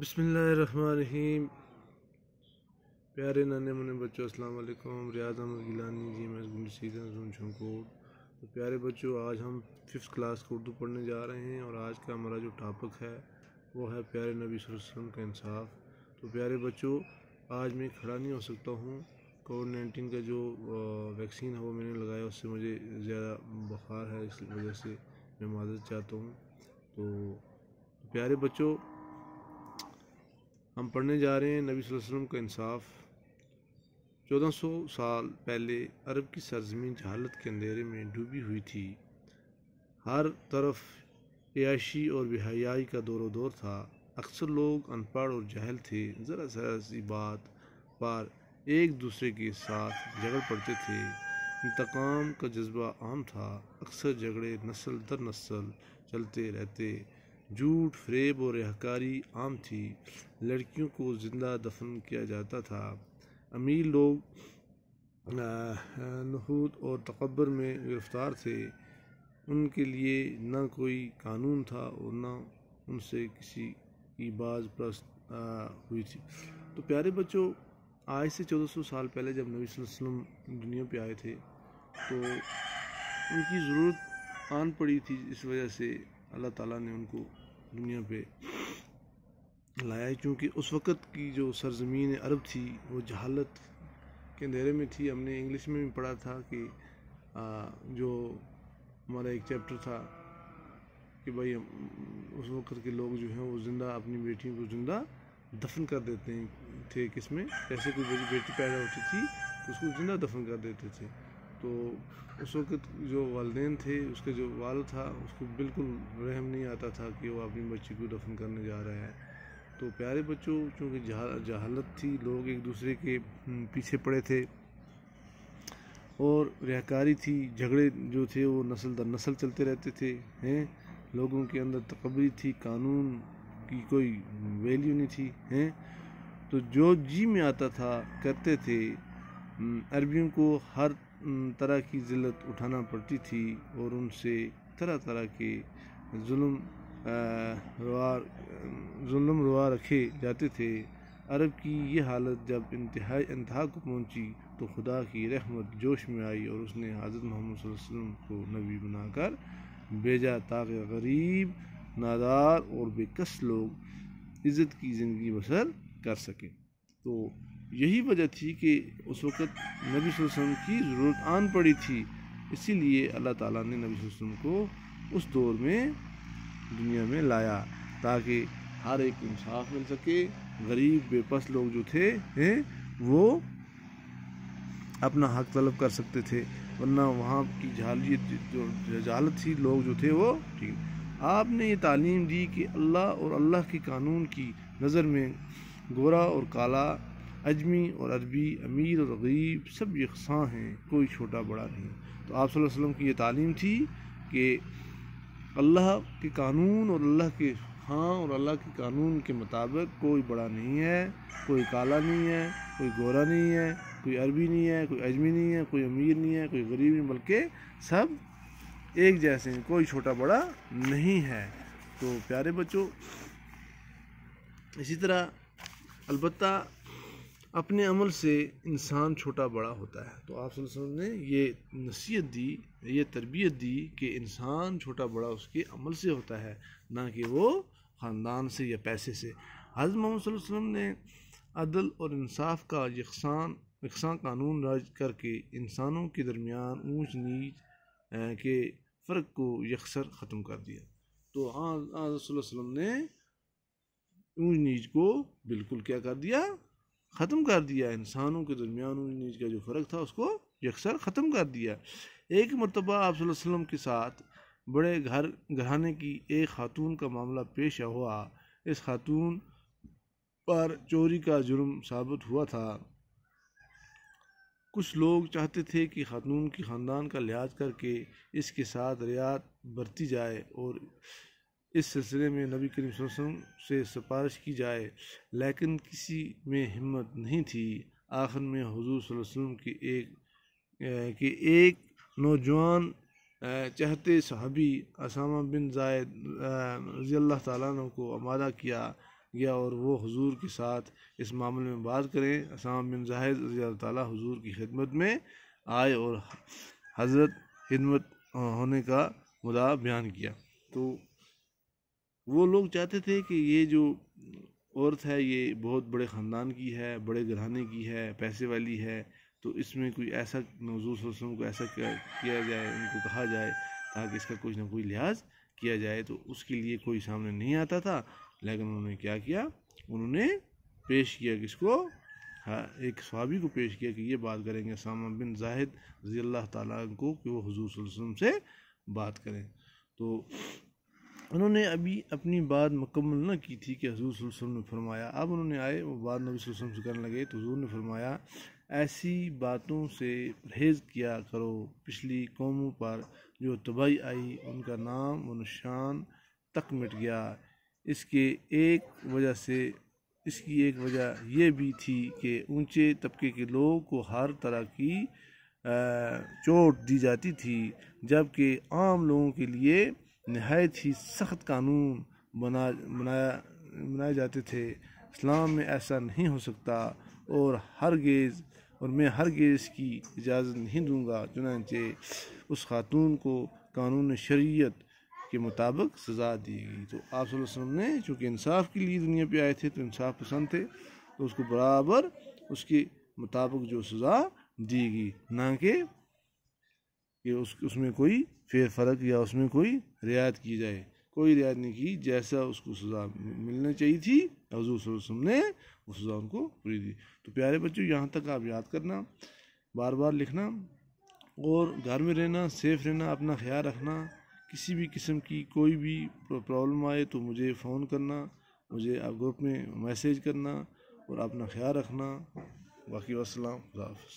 बसमीम प्यारे नन्हे मुने बच्चों अस्सलाम वालेकुम रियाज अहमद गिलानी जी मैं सीजन को तो प्यारे बच्चों आज हम फिफ्थ क्लास को उर्दू पढ़ने जा रहे हैं और आज का हमारा जो टॉपिक है वो है प्यारे नबी वसल्लम का इंसाफ तो प्यारे बच्चों आज मैं खड़ा नहीं हो सकता हूँ कोविड नाइन्टीन का जो वैक्सीन है वो मैंने लगाया उससे मुझे ज़्यादा बुखार है इस वजह से मैं मदद चाहता हूँ तो, तो प्यारे बच्चों हम पढ़ने जा रहे हैं नबी वसल्लम का इंसाफ चौदह सौ साल पहले अरब की सरजमीन जहालत के अंधेरे में डूबी हुई थी हर तरफ याशी और बेहयाई का दौर दौर था अक्सर लोग अनपढ़ और जहल थे ज़रा जरा सी बात पर एक दूसरे के साथ झगड़ पड़ते थे इंतकाम का जज्बा आम था अक्सर झगड़े नस्ल दर नस्ल चलते रहते झूठ फ्रेब और रहकारी आम थी लड़कियों को ज़िंदा दफन किया जाता था अमीर लोग नहूत और तकबर में गिरफ़्तार थे उनके लिए न कोई कानून था और न उनसे किसी की बाज प्रस्त हुई थी तो प्यारे बच्चों आज से 1400 साल पहले जब नबी वसल्लम दुनिया पे आए थे तो उनकी ज़रूरत आन पड़ी थी इस वजह से अल्लाह ताला ने उनको दुनिया पे लाया है क्योंकि उस वक़्त की जो सरजमीन अरब थी वो जहालत के अंधेरे में थी हमने इंग्लिश में भी पढ़ा था कि आ, जो हमारा एक चैप्टर था कि भाई उस वक़्त के लोग जो हैं वो ज़िंदा अपनी बेटियों को ज़िंदा दफन कर देते थे किस में जैसे कोई बेटी पैदा होती थी तो उसको ज़िंदा दफन कर देते थे तो उस वक्त जो वाले थे उसके जो वाल था उसको बिल्कुल रहम नहीं आता था कि वो अपनी बच्ची को दफन करने जा रहा है तो प्यारे बच्चों चूँकि जहा जहालत थी लोग एक दूसरे के हम्म, पीछे पड़े थे और रहकारी थी झगड़े जो थे वो नस्ल दर नस्ल चलते रहते थे हैं लोगों के अंदर तकबरी थी कानून की कोई वैल्यू नहीं थी हैं तो जो जी में आता था करते थे हम्म, अरबियों को हर तरह की ज़िल्लत उठाना पड़ती थी और उनसे तरह तरह के जुल्म रवा जुल्म रुआ रखे जाते थे अरब की ये हालत जब इंतहाई इंतहा को पहुंची तो खुदा की रहमत जोश में आई और उसने हज़रत मोहम्मद वसल्लम को नबी बनाकर भेजा ताकि गरीब नादार और बेकस लोग इज़्ज़त की ज़िंदगी बसर कर सकें तो यही वजह थी कि उस वक़्त नबी वसम की ज़रूरत आन पड़ी थी इसीलिए अल्लाह ताला ने नबी वसम को उस दौर में दुनिया में लाया ताकि हर एक इंसाफ मिल सके गरीब बेपस लोग जो थे हैं वो अपना हक तलब कर सकते थे वरना वहाँ की जहालियत जो जहालत थी लोग जो थे वो ठीक आपने ये तालीम दी कि अल्लाह और अल्लाह के कानून की नज़र में गोरा और काला अजमी और अरबी अमीर और गरीब सब यकसां हैं कोई छोटा बड़ा नहीं तो आप वसल्लम की ये तालीम थी कि अल्लाह के कानून और अल्लाह के हाँ और अल्लाह के कानून के मुताबिक कोई बड़ा नहीं है कोई काला नहीं है कोई गोरा नहीं है कोई अरबी नहीं है कोई अजमी नहीं है कोई अमीर नहीं है कोई गरीब नहीं बल्कि सब एक जैसे हैं कोई छोटा बड़ा नहीं है तो प्यारे बच्चों इसी तरह अलबत्ता अपने अमल से इंसान छोटा बड़ा होता है तो आप ने ये नसीहत दी ये तरबियत दी कि इंसान छोटा बड़ा उसके अमल से होता है ना कि वो ख़ानदान से या पैसे से हज़रत मोहम्मद वसम ने अदल और इंसाफ का यकसान यकसान कानून राज करके इंसानों के दरमियान ऊंच नीच के फ़र्क को यकसर ख़त्म कर दिया तो हाँ वसम ने ऊंच नीच को बिल्कुल क्या कर दिया ख़त्म कर दिया इंसानों के दरमियान का जो फ़र्क था उसको यकसर ख़त्म कर दिया एक मरतबा आप वसम के साथ बड़े घर घराने की एक खातून का मामला पेश हुआ इस खातून पर चोरी का जुर्म साबित हुआ था कुछ लोग चाहते थे कि खातून की ख़ानदान का लिहाज करके इसके साथ रियात बरती जाए और इस सिलसिले में नबी करीम वसल्लम से सिफारिश की जाए लेकिन किसी में हिम्मत नहीं थी आखिर में हजूर वसल्लम की एक कि एक नौजवान चहते सहाबी असामा बिन जायद रजी अल्लाह को आमादा किया गया और वो हजूर के साथ इस मामले में बात करें असामा बिन जाहिद रजी ताली हजूर की खिदमत में आए और हजरत खिदमत होने का मुदा बयान किया तो वो लोग चाहते थे कि ये जो औरत है ये बहुत बड़े ख़ानदान की है बड़े घराने की है पैसे वाली है तो इसमें कोई ऐसा नजूर रसम को ऐसा किया जाए उनको कहा जाए ताकि इसका कुछ ना कोई लिहाज किया जाए तो उसके लिए कोई सामने नहीं आता था लेकिन उन्होंने क्या किया उन्होंने पेश किया किसको हाँ एक स्वाबी को पेश किया कि ये बात करेंगे सामा बिन जाहिद रजी अल्लाह ताली को कि वो हजूर वसम से बात करें तो उन्होंने अभी अपनी बात मुकम्मल न की थी कि हजूर वसम ने फरमाया अब उन्होंने आए वो बात नबी वसम से करने लगे तो हजूर ने फरमाया ऐसी बातों से परहेज़ किया करो पिछली कौमों पर जो तबाही आई उनका नाम व निशान तक मिट गया इसके एक वजह से इसकी एक वजह यह भी थी कि ऊंचे तबके के लोगों को हर तरह की चोट दी जाती थी जबकि आम लोगों के लिए नहायत ही सख्त कानून बना बनाया बनाए जाते थे इस्लाम में ऐसा नहीं हो सकता और हर गेज़ और मैं हर गेज़ की इजाज़त नहीं दूंगा चुनाचे उस खातून को कानून शरीयत के मुताबिक सज़ा दी गई तो आप ने चूँकि इंसाफ के लिए दुनिया पे आए थे तो इंसाफ पसंद थे तो उसको बराबर उसके मुताबिक जो सज़ा दी गई ना कि कि उस उसमें कोई फेर फर्क या उसमें कोई रियायत की जाए कोई रियायत नहीं की जैसा उसको सज़ा मिलनी चाहिए थी हजूर वसम ने उस सज़ा उनको पूरी दी तो प्यारे बच्चों यहाँ तक आप याद करना बार बार लिखना और घर में रहना सेफ रहना अपना ख्याल रखना किसी भी किस्म की कोई भी प्रॉब्लम आए तो मुझे फ़ोन करना मुझे आप ग्रुप में मैसेज करना और अपना ख्याल रखना बाकी वसलम खुदाफ़